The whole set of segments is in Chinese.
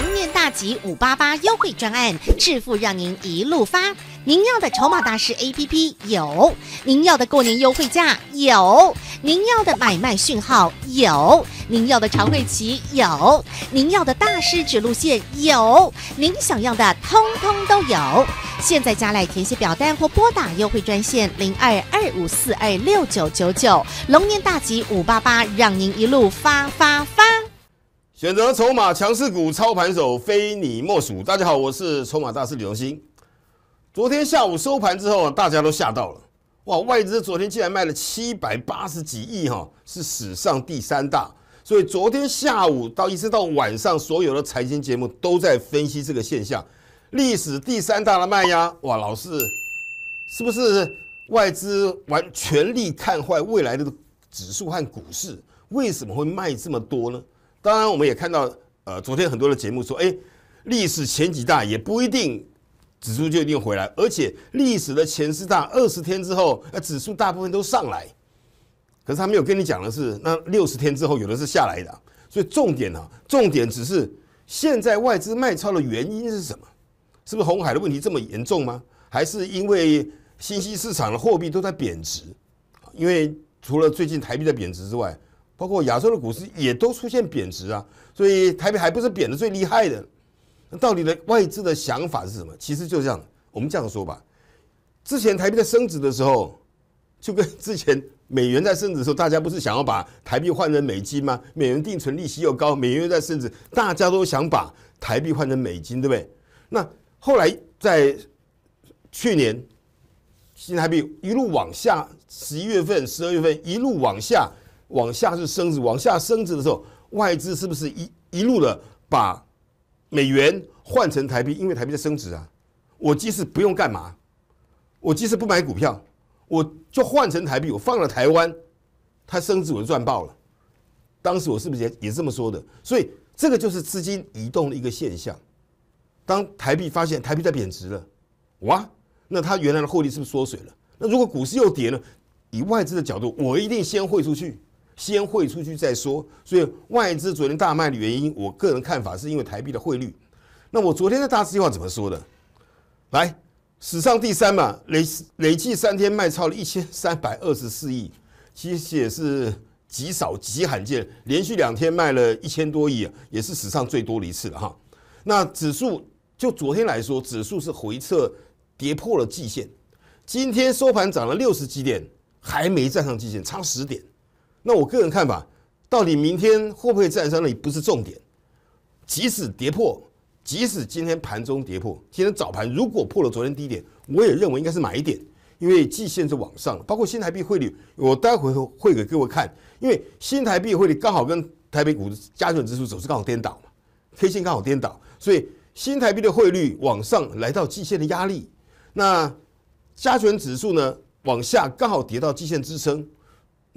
龙年大吉五八八优惠专案，致富让您一路发。您要的筹码大师 APP 有，您要的过年优惠价有，您要的买卖讯号有，您要的长会旗有，您要的大师指路线有，您想要的通通都有。现在加来填写表单或拨打优惠专线零二二五四二六九九九，龙年大吉五八八，让您一路发发发。选择筹码强势股，操盘手非你莫属。大家好，我是筹码大师李荣兴。昨天下午收盘之后，大家都吓到了哇！外资昨天竟然卖了七百八十几亿哈，是史上第三大。所以昨天下午到一直到晚上，所有的财经节目都在分析这个现象，历史第三大的卖压哇，老是，是不是外资完全力看坏未来的指数和股市？为什么会卖这么多呢？当然，我们也看到，呃，昨天很多的节目说，哎，历史前几大也不一定指数就一定回来，而且历史的前四大二十天之后，那指数大部分都上来，可是他没有跟你讲的是，那六十天之后有的是下来的。所以重点呢，重点只是现在外资卖超的原因是什么？是不是红海的问题这么严重吗？还是因为新兴市场的货币都在贬值？因为除了最近台币在贬值之外。包括亚洲的股市也都出现贬值啊，所以台北还不是贬的最厉害的。那到底的外资的想法是什么？其实就这样，我们这样说吧。之前台币在升值的时候，就跟之前美元在升值的时候，大家不是想要把台币换成美金吗？美元定存利息又高，美元又在升值，大家都想把台币换成美金，对不对？那后来在去年新台币一路往下，十一月份、十二月份一路往下。往下是升值，往下升值的时候，外资是不是一一路的把美元换成台币？因为台币在升值啊，我即使不用干嘛，我即使不买股票，我就换成台币，我放了台湾，它升值我就赚爆了。当时我是不是也也这么说的？所以这个就是资金移动的一个现象。当台币发现台币在贬值了，哇，那它原来的获利是不是缩水了？那如果股市又跌了，以外资的角度，我一定先汇出去。先汇出去再说，所以外资昨天大卖的原因，我个人看法是因为台币的汇率。那我昨天的大计划怎么说的？来，史上第三嘛，累累计三天卖超了一千三百二十四亿，其实也是极少极罕见，连续两天卖了一千多亿，也是史上最多的一次了哈。那指数就昨天来说，指数是回撤跌破了季线，今天收盘涨了六十几点，还没站上季线，差十点。那我个人看法，到底明天会不会站上那里不是重点。即使跌破，即使今天盘中跌破，今天早盘如果破了昨天低点，我也认为应该是买一点，因为季线是往上，包括新台币汇率，我待会会给各位看，因为新台币汇率刚好跟台北股加权指数走势刚好颠倒嘛，K 线刚好颠倒，所以新台币的汇率往上来到季线的压力，那加权指数呢往下刚好跌到季线支撑。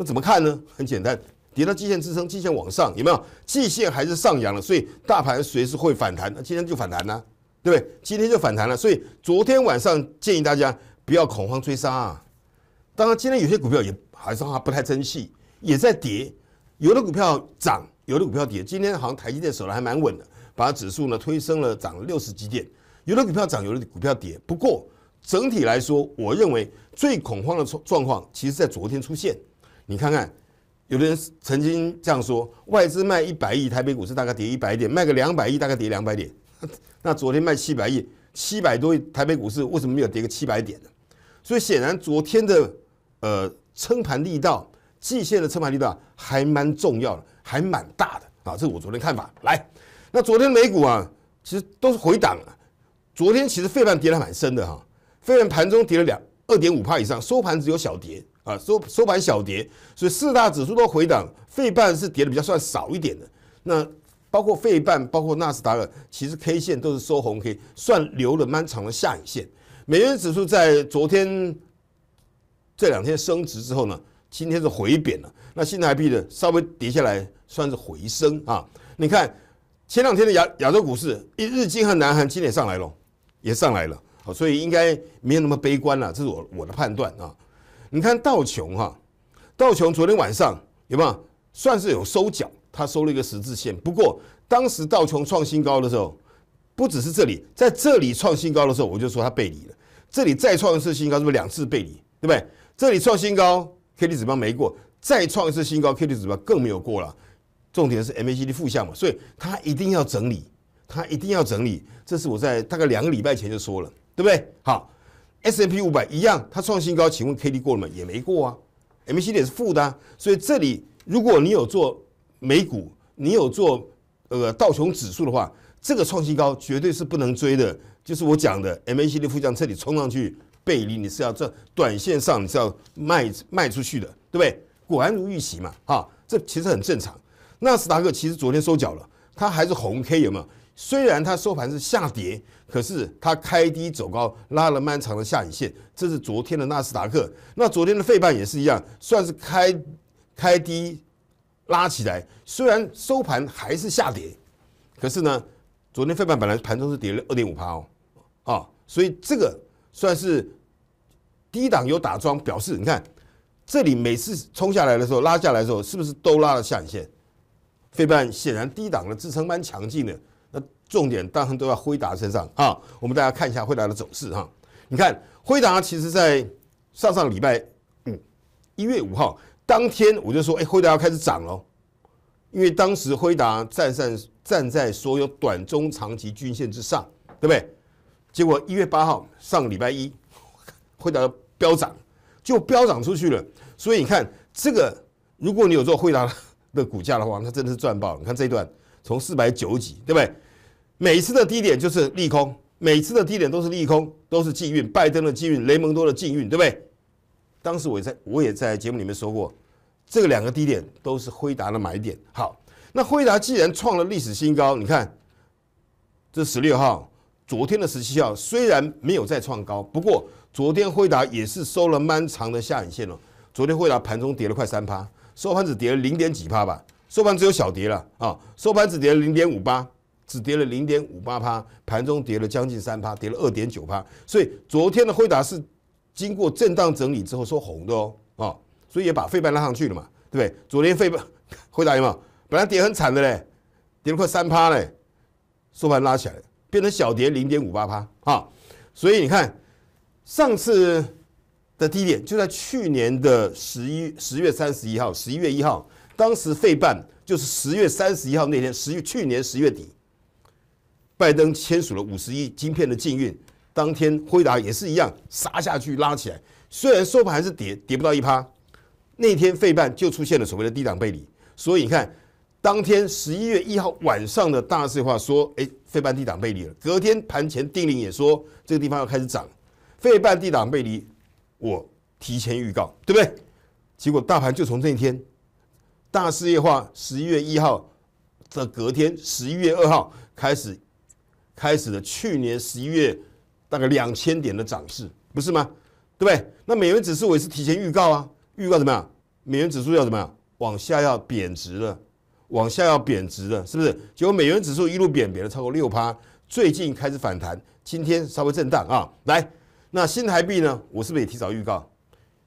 那怎么看呢？很简单，跌到季线支撑，季线往上有没有？季线还是上扬了，所以大盘随时会反弹。那今天就反弹了，对不对？今天就反弹了。所以昨天晚上建议大家不要恐慌追杀啊！当然，今天有些股票也还是不太争气，也在跌。有的股票涨，有的股票跌。今天好像台积电守的还蛮稳的，把指数呢推升了，涨了六十几点。有的股票涨，有的股票跌。不过整体来说，我认为最恐慌的状况，其实在昨天出现。你看看，有的人曾经这样说：外资卖一百亿，台北股市大概跌一百点；卖个两百亿，大概跌两百点。那昨天卖七百亿，七百多亿台北股市为什么没有跌个七百点呢？所以显然，昨天的呃撑盘力道，季线的撑盘力道还蛮重要的，还蛮大的啊。这我昨天看法。来，那昨天美股啊，其实都是回档啊。昨天其实费曼跌了蛮深的哈，费曼盘中跌了两二点五帕以上，收盘只有小跌。啊，收收盘小跌，所以四大指数都回档，费半是跌的比较算少一点的。那包括费半，包括纳斯达尔，其实 K 线都是收红，K，算留了蛮长的下影线。美元指数在昨天这两天升值之后呢，今天是回贬了。那新台币呢，稍微跌下来，算是回升啊。你看前两天的亚亚洲股市，一日经和南韩今天上来了，也上来了，好，所以应该没有那么悲观了，这是我我的判断啊。你看道琼哈，道琼昨天晚上有没有算是有收脚？他收了一个十字线。不过当时道琼创新高的时候，不只是这里，在这里创新高的时候，我就说他背离了。这里再创一次新高，是不是两次背离？对不对？这里创新高，K D 指标没过，再创一次新高，K D 指标更没有过了。重点是 M A C D 负向嘛，所以它一定要整理，它一定要整理。这是我在大概两个礼拜前就说了，对不对？好。S&P M 五百一样，它创新高，请问 K D 过了吗？也没过啊，M A C D 也是负的，所以这里如果你有做美股，你有做呃道琼指数的话，这个创新高绝对是不能追的，就是我讲的 M A C D 负向彻底冲上去，背离你是要这短线上你是要卖卖出去的，对不对？果然如预期嘛，哈，这其实很正常。纳斯达克其实昨天收脚了，它还是红 K 有没有？虽然它收盘是下跌，可是它开低走高，拉了漫长的下影线。这是昨天的纳斯达克，那昨天的费半也是一样，算是开开低拉起来。虽然收盘还是下跌，可是呢，昨天费半本来盘中是跌了二点五趴哦，啊，所以这个算是低档有打桩，表示你看这里每次冲下来的时候，拉下来的时候，是不是都拉了下影线？费半显然低档的支撑蛮强劲的。重点当然都在辉达身上啊！我们大家看一下辉达的走势哈。你看辉达其实在上上礼拜五，一月五号当天我就说，哎，辉达要开始涨了，因为当时辉达站上站在所有短中长期均线之上，对不对？结果一月八号上礼拜一，辉达飙涨，就飙涨出去了。所以你看这个，如果你有做辉达的股价的话，它真的是赚爆。你看这一段从四百九几，对不对？每次的低点就是利空，每次的低点都是利空，都是禁运拜登的禁运，雷蒙多的禁运，对不对？当时我也在，我也在节目里面说过，这两个低点都是辉达的买点。好，那辉达既然创了历史新高，你看，这十六号，昨天的十七号虽然没有再创高，不过昨天辉达也是收了蛮长的下影线了。昨天辉达盘中跌了快三趴，收盘只跌了零点几趴吧，收盘只有小跌了啊，收盘只跌了零点五八。只跌了零点五八趴，盘中跌了将近三趴，跌了二点九趴。所以昨天的辉达是经过震荡整理之后收红的哦，啊，所以也把费半拉上去了嘛，对不对？昨天费半辉达有没有？本来跌很惨的嘞，跌了快三趴嘞，收盘拉起来变成小跌零点五八趴啊，所以你看上次的低点就在去年的十一十月三十一号，十一月一号，当时费半就是十月三十一号那天，十去年十月底。拜登签署了五十亿晶片的禁运，当天辉达也是一样杀下去拉起来，虽然收盘还是跌，跌不到一趴。那天费半就出现了所谓的低档背离，所以你看，当天十一月一号晚上的大事话化说，哎，费半低档背离了。隔天盘前定令也说这个地方要开始涨，费半低档背离，我提前预告，对不对？结果大盘就从那一天大事业化十一月一号的隔天十一月二号开始。开始了去年十一月大概两千点的涨势，不是吗？对不对？那美元指数我也是提前预告啊，预告怎么样？美元指数要怎么样？往下要贬值了，往下要贬值了，是不是？结果美元指数一路贬贬了超过六趴，最近开始反弹，今天稍微震荡啊。来，那新台币呢？我是不是也提早预告？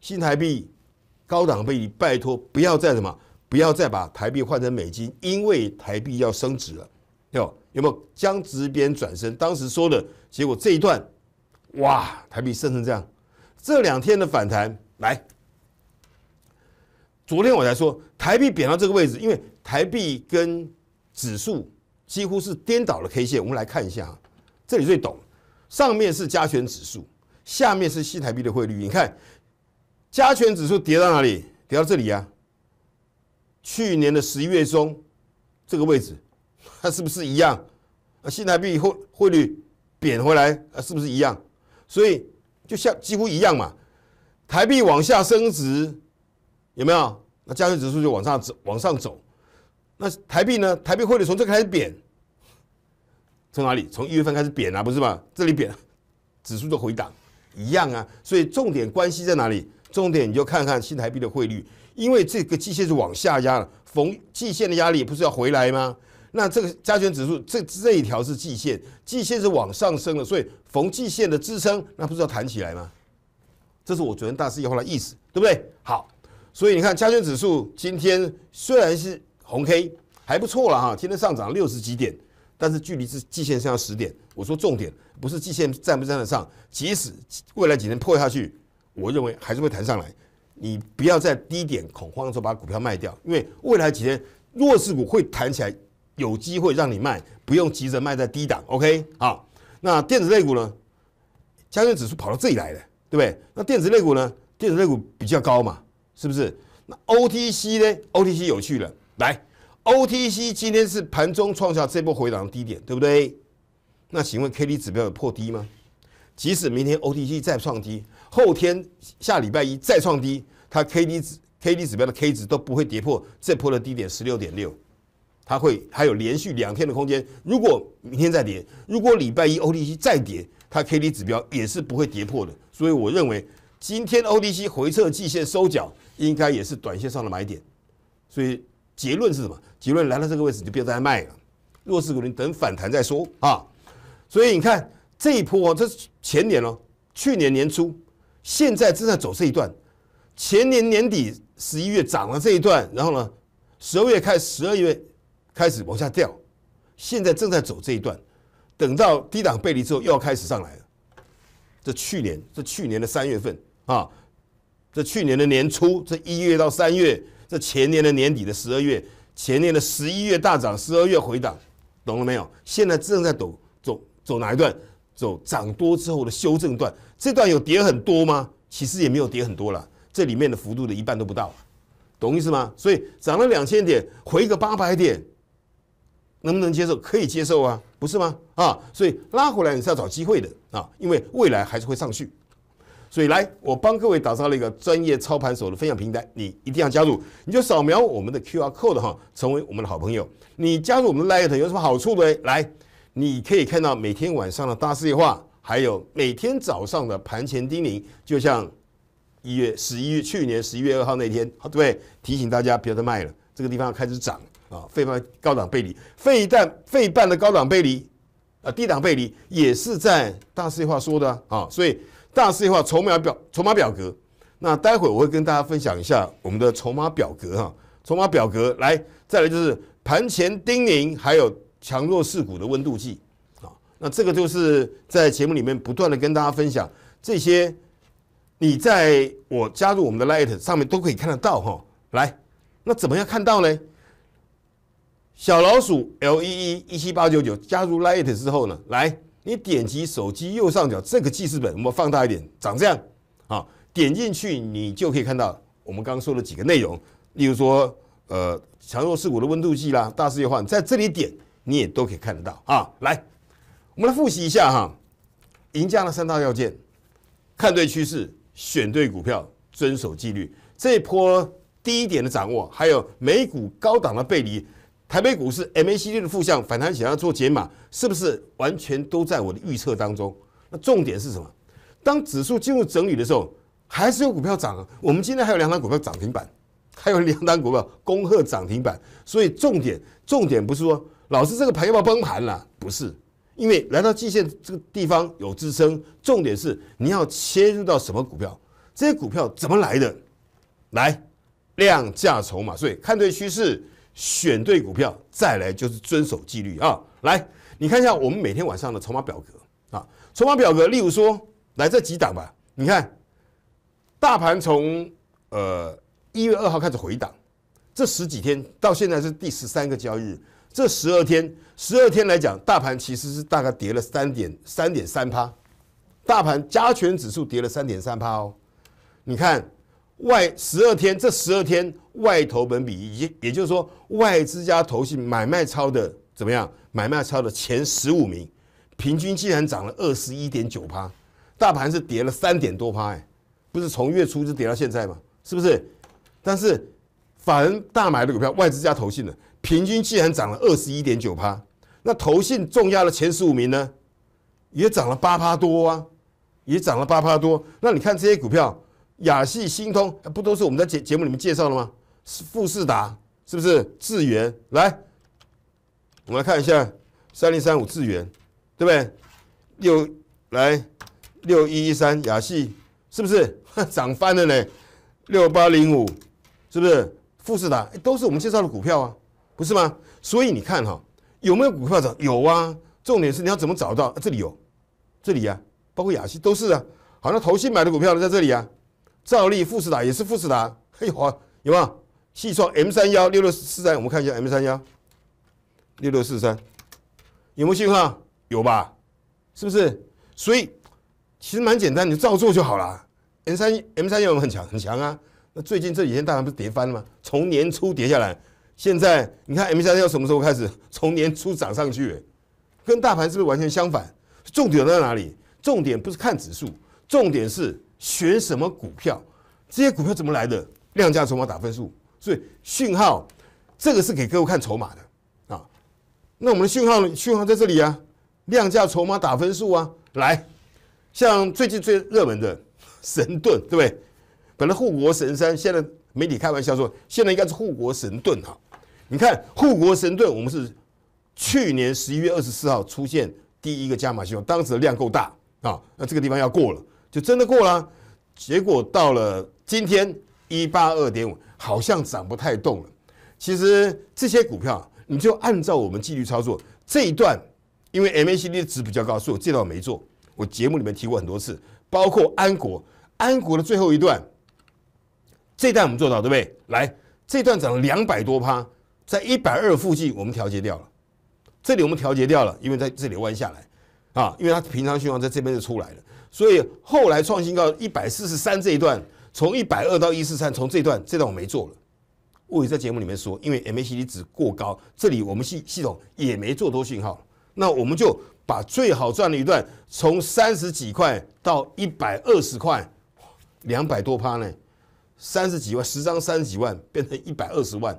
新台币高档币，拜托不要再什么，不要再把台币换成美金，因为台币要升值了，要。有没有将直边转身？当时说的结果这一段，哇，台币升成这样。这两天的反弹，来，昨天我才说台币贬到这个位置，因为台币跟指数几乎是颠倒的 K 线。我们来看一下啊，这里最懂，上面是加权指数，下面是新台币的汇率。你看，加权指数跌到哪里？跌到这里啊，去年的十一月中，这个位置。它是不是一样？啊，新台币汇汇率贬回来啊，是不是一样？所以就像几乎一样嘛。台币往下升值，有没有？那加权指数就往上走，往上走。那台币呢？台币汇率从这开始贬，从哪里？从一月份开始贬啊，不是吧？这里贬，指数的回档一样啊。所以重点关系在哪里？重点你就看看新台币的汇率，因为这个季线是往下压了，逢季线的压力不是要回来吗？那这个加权指数，这这一条是季线，季线是往上升的，所以逢季线的支撑，那不是要弹起来吗？这是我昨天大师以后的意思，对不对？好，所以你看加权指数今天虽然是红 K，还不错了哈，今天上涨六十几点，但是距离是季线上十点。我说重点不是季线站不站得上，即使未来几天破下去，我认为还是会弹上来。你不要在低点恐慌的时候把股票卖掉，因为未来几天弱势股会弹起来。有机会让你卖，不用急着卖在低档，OK？好，那电子类股呢？加权指数跑到这里来了，对不对？那电子类股呢？电子类股比较高嘛，是不是？那 OTC 呢？OTC 有趣了，来，OTC 今天是盘中创下这波回档的低点，对不对？那请问 KD 指标有破低吗？即使明天 OTC 再创低，后天下礼拜一再创低，它 KD 指 KD 指标的 K 值都不会跌破这波的低点十六点六。它会还有连续两天的空间。如果明天再跌，如果礼拜一 O D C 再跌，它 K D 指标也是不会跌破的。所以我认为今天 O D C 回撤季线收脚，应该也是短线上的买点。所以结论是什么？结论来到这个位置就不要再卖了。弱势股你等反弹再说啊。所以你看这一波，这是前年哦，去年年初，现在正在走这一段。前年年底十一月涨了这一段，然后呢，十二月开始，十二月。开始往下掉，现在正在走这一段，等到低档背离之后，又要开始上来了。这去年，这去年的三月份啊，这去年的年初，这一月到三月，这前年的年底的十二月，前年的十一月大涨，十二月回档，懂了没有？现在正在走走走哪一段？走涨多之后的修正段，这段有跌很多吗？其实也没有跌很多了，这里面的幅度的一半都不到，懂意思吗？所以涨了两千点，回个八百点。能不能接受？可以接受啊，不是吗？啊，所以拉回来你是要找机会的啊，因为未来还是会上去。所以来，我帮各位打造了一个专业操盘手的分享平台，你一定要加入，你就扫描我们的 QR code 哈，成为我们的好朋友。你加入我们的 Light 有什么好处呢？来，你可以看到每天晚上的大事业化，还有每天早上的盘前叮咛，就像一月十一月，去年十一月二号那天，对不对？提醒大家不要再卖了，这个地方要开始涨。啊，费半高档背离，一蛋费半的高档背离，啊，低档背离也是在大势话说的啊，所以大势话筹码表筹码表格，那待会我会跟大家分享一下我们的筹码表格哈，筹码表格来，再来就是盘前叮咛，还有强弱势股的温度计，啊，那这个就是在节目里面不断的跟大家分享这些，你在我加入我们的 light 上面都可以看得到哈，来，那怎么样看到呢？小老鼠 L 一一一七八九九加入 Light 之后呢，来，你点击手机右上角这个记事本，我们放大一点，长这样啊，点进去你就可以看到我们刚刚说的几个内容，例如说，呃，强弱势股的温度计啦，大势变化，在这里点你也都可以看得到啊。来，我们来复习一下哈，赢家的三大要件：看对趋势，选对股票，遵守纪律。这一波低一点的掌握，还有美股高档的背离。台北股市 MACD 的负向反弹想要做解码，是不是完全都在我的预测当中？那重点是什么？当指数进入整理的时候，还是有股票涨啊。我们今天还有两档股票涨停板，还有两档股票恭贺涨停板。所以重点，重点不是说老师这个盘要崩盘了，不是。因为来到季线这个地方有支撑。重点是你要切入到什么股票？这些股票怎么来的？来，量价筹码，所以看对趋势。选对股票，再来就是遵守纪律啊！来，你看一下我们每天晚上的筹码表格啊，筹码表格，例如说，来这几档吧？你看，大盘从呃一月二号开始回档，这十几天到现在是第十三个交易日，这十二天，十二天来讲，大盘其实是大概跌了三点三点三趴，大盘加权指数跌了三点三趴哦，你看。外十二天，这十二天外投本比，也也就是说外资加投信买卖超的怎么样？买卖超的前十五名，平均竟然涨了二十一点九趴，大盘是跌了三点多趴，哎，不是从月初就跌到现在吗？是不是？但是，反大买的股票，外资加投信的平均竟然涨了二十一点九趴，那投信重压的前十五名呢，也涨了八趴多啊，也涨了八趴多。那你看这些股票。雅系、新通，不都是我们在节节目里面介绍了吗？富士达是不是？智源来，我们来看一下三零三五智源，对不对？六来六一一三雅系是不是？涨翻了呢？六八零五是不是？富士达都是我们介绍的股票啊，不是吗？所以你看哈，有没有股票涨？有啊。重点是你要怎么找到？这里有，这里啊，包括雅系都是啊。好像投信买的股票呢，在这里啊。兆利富士达也是富士达，哎呦，有吗？细创 M 三幺六六四三，我们看一下 M 三幺六六四三，有没有信号？有吧？是不是？所以其实蛮简单，你照做就好了。M 三 M 三幺很强很强啊！那最近这几天大盘不是跌翻了吗？从年初跌下来，现在你看 M 三幺什么时候开始从年初涨上去？跟大盘是不是完全相反？重点在哪里？重点不是看指数，重点是。选什么股票？这些股票怎么来的？量价筹码打分数，所以讯号，这个是给各位看筹码的啊。那我们的讯号讯号在这里啊，量价筹码打分数啊，来，像最近最热门的 神盾，对不对？本来护国神山，现在媒体开玩笑说，现在应该是护国神盾哈。你看护国神盾，我们是去年十一月二十四号出现第一个加码信号，当时的量够大啊，那这个地方要过了。就真的过了，结果到了今天一八二点五，好像涨不太动了。其实这些股票，你就按照我们纪律操作这一段，因为 MACD 值比较高，所以我这段没做。我节目里面提过很多次，包括安国，安国的最后一段，这段我们做到对不对？来，这段涨了两百多趴，在一百二附近我们调节掉了，这里我们调节掉了，因为在这里弯下来，啊，因为它平常循环在这边就出来了。所以后来创新高一百四十三这一段，从一百二到一四三，从这段这段我没做了。我也在节目里面说，因为 MACD 值过高，这里我们系系统也没做多信号。那我们就把最好赚的一段，从三十几块到一百二十块，两百多趴呢，三十几万十张三十几万变成一百二十万，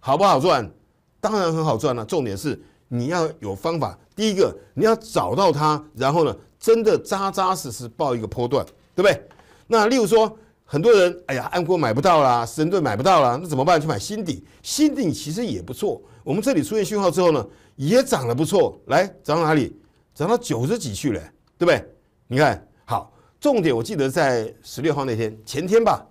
好不好赚？当然很好赚了。重点是你要有方法，第一个你要找到它，然后呢？真的扎扎实实报一个波段，对不对？那例如说，很多人哎呀，安国买不到啦，神盾买不到啦，那怎么办？去买新鼎，新鼎其实也不错。我们这里出现讯号之后呢，也涨得不错，来涨到哪里？涨到九十几去了，对不对？你看，好，重点我记得在十六号那天前天吧，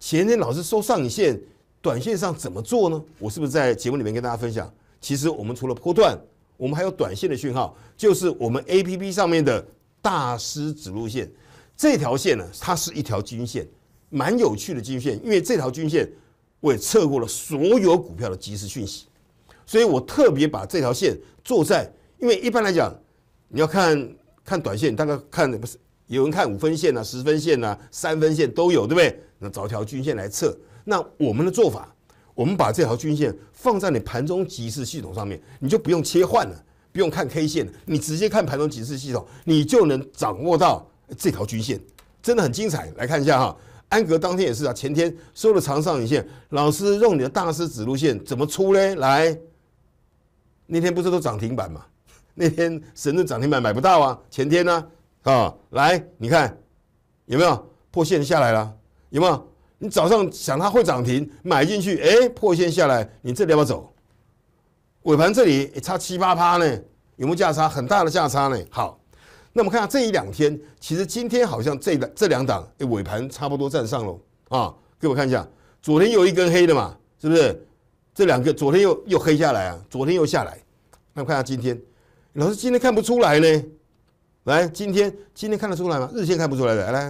前天老师收上影线，短线上怎么做呢？我是不是在节目里面跟大家分享？其实我们除了波段，我们还有短线的讯号，就是我们 A P P 上面的。大师指路线，这条线呢，它是一条均线，蛮有趣的均线。因为这条均线，我也测过了所有股票的即时讯息，所以我特别把这条线做在。因为一般来讲，你要看看短线，大概看不是有人看五分线啊、十分线啊、三分线都有，对不对？那找一条均线来测。那我们的做法，我们把这条均线放在你盘中即时系统上面，你就不用切换了。不用看 K 线，你直接看盘中提示系统，你就能掌握到这条均线，真的很精彩。来看一下哈，安格当天也是啊，前天收了长上影线，老师用你的大师指路线怎么出呢？来，那天不是都涨停板吗？那天神的涨停板买不到啊。前天呢，啊，来，你看有没有破线下来了？有没有？你早上想它会涨停，买进去，哎，破线下来，你这里要不要走？尾盘这里也差七八趴呢，有没有价差很大的价差呢？好，那我们看下这一两天，其实今天好像这这两档哎尾盘差不多站上喽啊！给我看一下，昨天又一根黑的嘛，是不是？这两个昨天又又黑下来啊，昨天又下来。那我看下今天，老师今天看不出来呢？来，今天今天看得出来吗？日线看不出来的，来，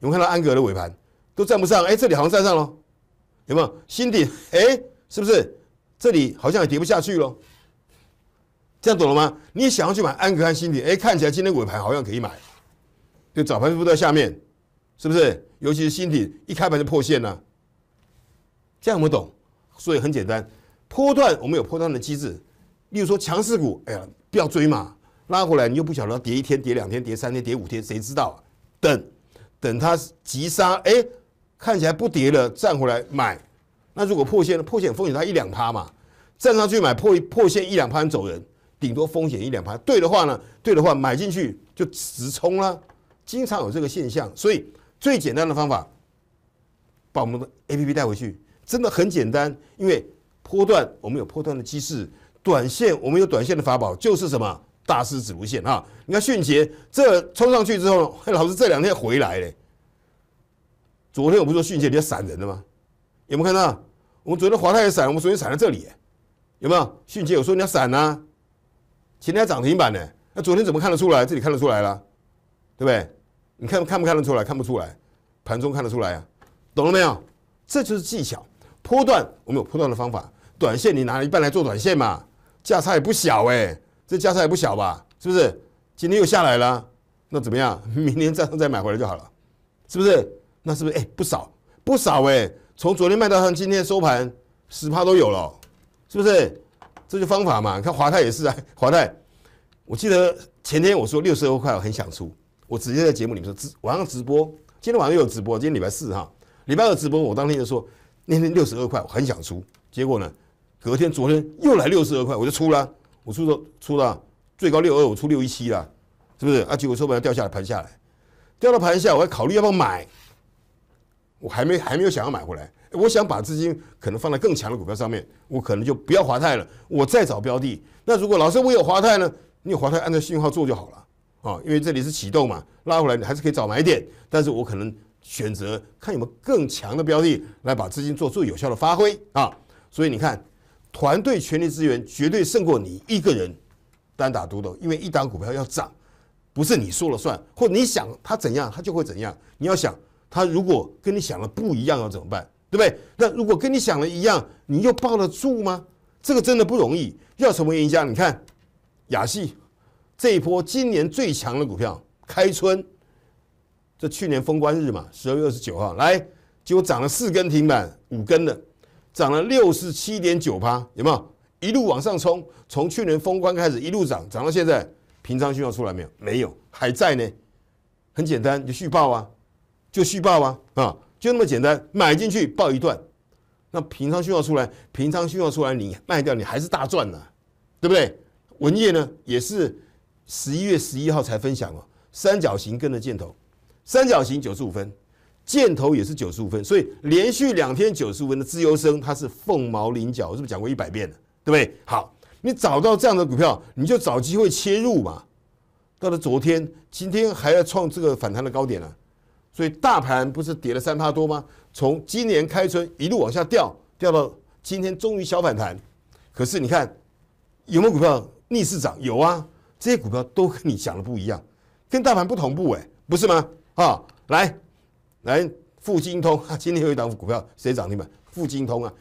有没有看到安格的尾盘都站不上？哎，这里好像站上了，有没有新顶？哎，是不是？这里好像也跌不下去喽，这样懂了吗？你想要去买安格安新体，哎，看起来今天尾盘好像可以买，就早盘是不是在下面，是不是？尤其是新品一开盘就破线了，这样我们懂，所以很简单，波段我们有波段的机制，例如说强势股，哎呀，不要追嘛，拉回来你又不晓得跌一天、跌两天、跌三天、跌五天，谁知道？等，等它急杀，哎，看起来不跌了，站回来买。那如果破线了，破线风险它一两趴嘛，站上去买破破线一两趴走人，顶多风险一两趴。对的话呢，对的话买进去就直冲了，经常有这个现象。所以最简单的方法，把我们的 A P P 带回去，真的很简单。因为波段我们有波段的机制，短线我们有短线的法宝，就是什么大势指路线啊。你看迅捷这冲上去之后，老师这两天回来了，昨天我不说迅捷你要闪人了吗？有没有看到？我们昨天华泰也闪，我们昨天闪在这里，有没有迅捷？有说你要闪呐！前天涨停板呢，那昨天怎么看得出来？这里看得出来了，对不对？你看看不看得出来？看不出来，盘中看得出来啊！懂了没有？这就是技巧。波段我们有波段的方法，短线你拿一半来做短线嘛，价差也不小哎，这价差也不小吧？是不是？今天又下来了，那怎么样？明天早上再买回来就好了，是不是？那是不是？哎，不少，不少哎。从昨天卖到上今天收盘，十趴都有了，是不是？这就方法嘛。看华泰也是啊，华泰，我记得前天我说六十二块，我很想出，我直接在节目里面说直晚上直播，今天晚上又有直播，今天礼拜四哈，礼拜二直播，我当天就说那天六十二块我很想出，结果呢，隔天昨天又来六十二块，我就出了，我出了出了最高六二，我出六一七啦，是不是？啊，结果收盘掉下来盘下来，掉到盘下，我还考虑要不要买。我还没还没有想要买回来，我想把资金可能放在更强的股票上面，我可能就不要华泰了，我再找标的。那如果老师我有华泰呢？你有华泰，按照信号做就好了啊，因为这里是启动嘛，拉回来你还是可以找买点，但是我可能选择看有没有更强的标的来把资金做最有效的发挥啊。所以你看，团队、全力资源绝对胜过你一个人单打独斗，因为一档股票要涨，不是你说了算，或者你想它怎样，它就会怎样，你要想。他如果跟你想的不一样要怎么办？对不对？那如果跟你想的一样，你又抱得住吗？这个真的不容易。要什么赢家？你看，雅戏这一波今年最强的股票，开春，这去年封关日嘛，十二月二十九号来，结果涨了四根停板，五根的，涨了六十七点九八，有没有？一路往上冲，从去年封关开始一路涨，涨到现在，平仓信号出来没有？没有，还在呢。很简单，就续报啊。就续报啊啊，就那么简单，买进去报一段，那平仓讯号出来，平仓讯号出来，你卖掉你还是大赚呢，对不对？文业呢也是十一月十一号才分享哦，三角形跟着箭头，三角形九十五分，箭头也是九十五分，所以连续两天九十五分的自由升，它是凤毛麟角，我是不是讲过一百遍了？对不对？好，你找到这样的股票，你就找机会切入嘛。到了昨天，今天还要创这个反弹的高点呢。所以大盘不是跌了三趴多吗？从今年开春一路往下掉，掉到今天终于小反弹。可是你看，有没有股票逆市涨？有啊，这些股票都跟你讲的不一样，跟大盘不同步哎，不是吗？啊，来，来富晶通啊，今天有一档股票谁涨停板？富晶通啊，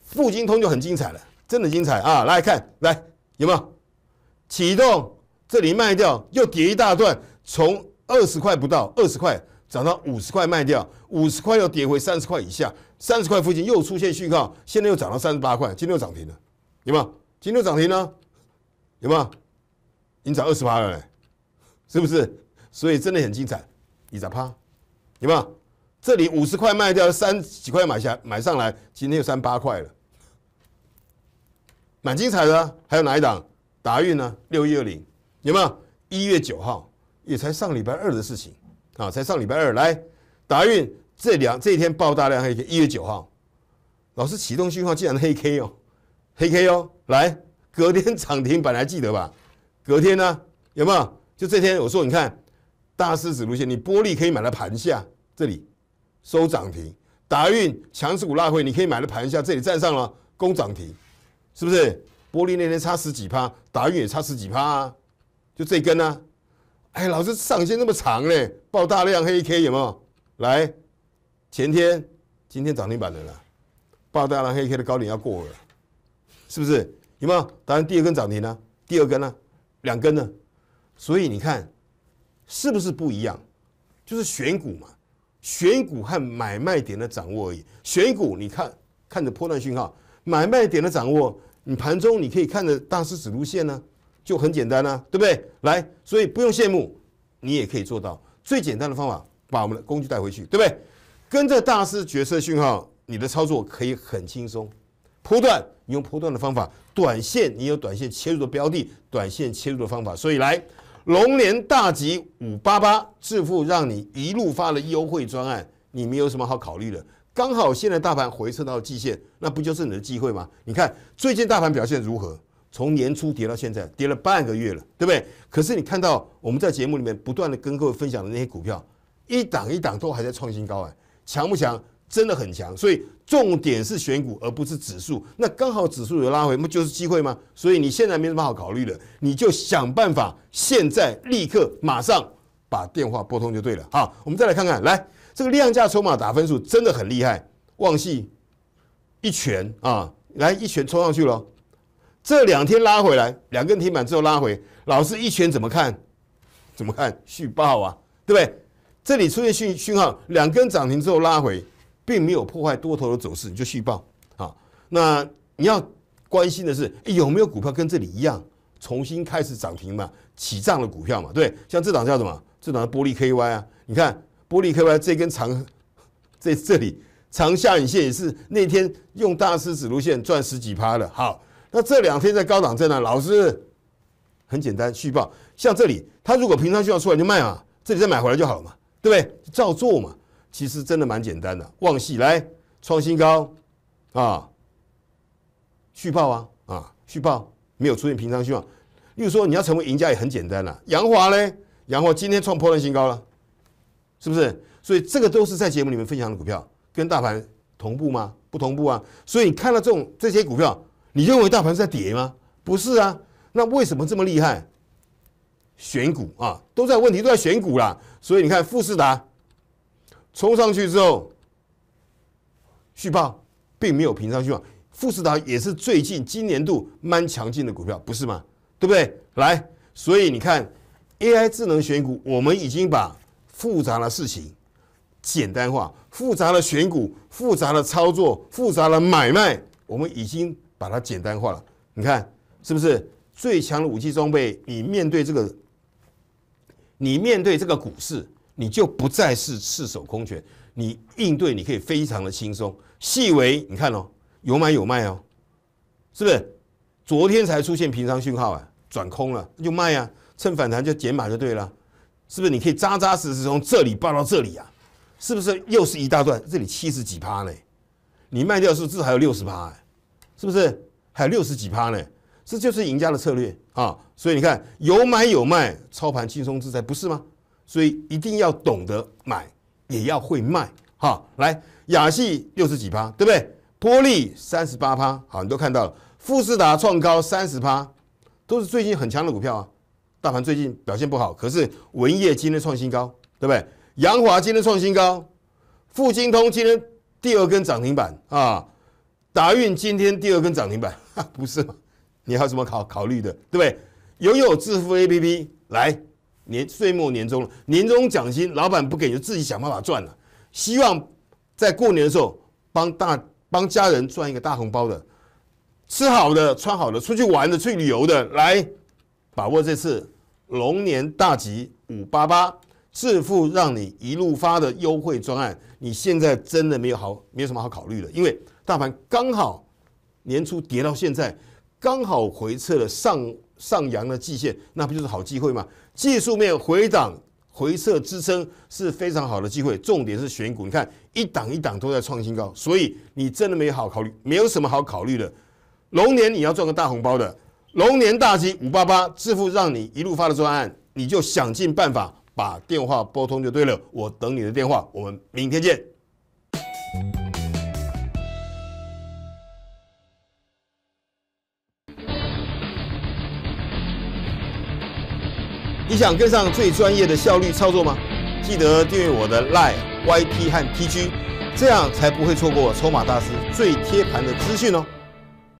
富晶通就很精彩了，真的精彩啊！来看，来有没有启动？这里卖掉又跌一大段，从二十块不到，二十块。涨到五十块卖掉，五十块又跌回三十块以下，三十块附近又出现讯号，现在又涨到三十八块，今天又涨停了，有没有？今天涨停了，有没有？经涨二十八了，是不是？所以真的很精彩，你咋怕？有没有？这里五十块卖掉三几块买下买上来，今天又三八块了，蛮精彩的。还有哪一档？达运呢？六一二零有没有？一月九号也才上礼拜二的事情。啊，才上礼拜二来，达运这两这一天爆大量，黑 K，一月九号，老师启动信号竟然黑 K 哦，黑 K 哦，来隔天涨停本来记得吧，隔天呢有没有？就这天我说你看，大势指路线，你玻璃可以买在盘下这里收涨停，达运强势股拉回你可以买在盘下这里站上了攻涨停，是不是？玻璃那天差十几趴，达运也差十几趴啊，就这根呢。哎，老师上线那么长嘞，爆大量黑 K 有没有？来，前天、今天涨停板的了，爆大量黑 K 的高点要过了，是不是？有没有？当然第二根涨停呢，第二根呢，两根呢，所以你看，是不是不一样？就是选股嘛，选股和买卖点的掌握而已。选股你看看着波段讯号，买卖点的掌握，你盘中你可以看着大师指路线呢。就很简单啦，对不对？来，所以不用羡慕，你也可以做到。最简单的方法，把我们的工具带回去，对不对？跟着大师决策讯号，你的操作可以很轻松。波段，你用波段的方法；短线，你有短线切入的标的，短线切入的方法。所以来，龙年大吉五八八致富，让你一路发的优惠专案，你没有什么好考虑的。刚好现在大盘回撤到季线，那不就是你的机会吗？你看最近大盘表现如何？从年初跌到现在，跌了半个月了，对不对？可是你看到我们在节目里面不断的跟各位分享的那些股票，一档一档都还在创新高，哎，强不强？真的很强。所以重点是选股，而不是指数。那刚好指数有拉回，不就是机会吗？所以你现在没什么好考虑的，你就想办法，现在立刻马上把电话拨通就对了。好，我们再来看看，来这个量价筹码打分数真的很厉害，旺系一拳啊，来一拳冲上去了。这两天拉回来，两根停板之后拉回，老师一拳怎么看？怎么看续报啊？对不对？这里出现讯讯号，两根涨停之后拉回，并没有破坏多头的走势，你就续报啊。那你要关心的是有没有股票跟这里一样，重新开始涨停嘛？起涨的股票嘛？对，像这档叫什么？这档叫玻璃 KY 啊。你看玻璃 KY 这根长，在这里长下影线也是那天用大师指路线赚十几趴了。好。那这两天在高档震呢，老师很简单续报，像这里，它如果平常需要出来就卖嘛，这里再买回来就好了嘛，对不对？照做嘛，其实真的蛮简单的。旺系来创新高啊，续报啊啊续报没有出现平常望。例又说你要成为赢家也很简单了。杨华嘞，杨华今天创破烂新高了，是不是？所以这个都是在节目里面分享的股票，跟大盘同步吗？不同步啊，所以你看到这种这些股票。你认为大盘是在跌吗？不是啊，那为什么这么厉害？选股啊，都在问题都在选股啦。所以你看富士达冲上去之后，续报并没有平上去爆。富士达也是最近今年度蛮强劲的股票，不是吗？对不对？来，所以你看 AI 智能选股，我们已经把复杂的事情简单化，复杂的选股、复杂的操作、复杂的买卖，我们已经。把它简单化了，你看是不是最强的武器装备？你面对这个，你面对这个股市，你就不再是赤手空拳，你应对你可以非常的轻松。细微，你看哦，有买有卖哦，是不是？昨天才出现平仓讯号啊，转空了就卖啊，趁反弹就减码就对了，是不是？你可以扎扎实实从这里爆到这里啊，是不是？又是一大段，这里七十几趴呢，你卖掉是至少还有六十趴哎。是不是还有六十几趴呢？这就是赢家的策略啊！所以你看，有买有卖，操盘轻松自在，不是吗？所以一定要懂得买，也要会卖，哈！来，亚系六十几趴，对不对？玻璃三十八趴，好，你都看到了。富士达创高三十趴，都是最近很强的股票啊！大盘最近表现不好，可是文业今天创新高，对不对？洋华今天创新高，富金通今天第二根涨停板啊！达运今天第二根涨停板，不是吗？你还什么考考虑的，对不对？拥有致富 A P P 来年岁末年终，年终奖金老板不给，就自己想办法赚了。希望在过年的时候帮大帮家人赚一个大红包的，吃好的、穿好的、出去玩的、去旅游的，来把握这次龙年大吉五八八致富让你一路发的优惠专案。你现在真的没有好没有什么好考虑的，因为。大盘刚好年初跌到现在，刚好回撤了上上扬的季线，那不就是好机会吗？技术面回档回撤支撑是非常好的机会，重点是选股。你看一档一档都在创新高，所以你真的没有好考虑，没有什么好考虑的。龙年你要赚个大红包的，龙年大吉五八八，致富让你一路发的专案，你就想尽办法把电话拨通就对了。我等你的电话，我们明天见。你想跟上最专业的效率操作吗？记得订阅我的 Line、YT 和 TG，这样才不会错过我筹码大师最贴盘的资讯哦。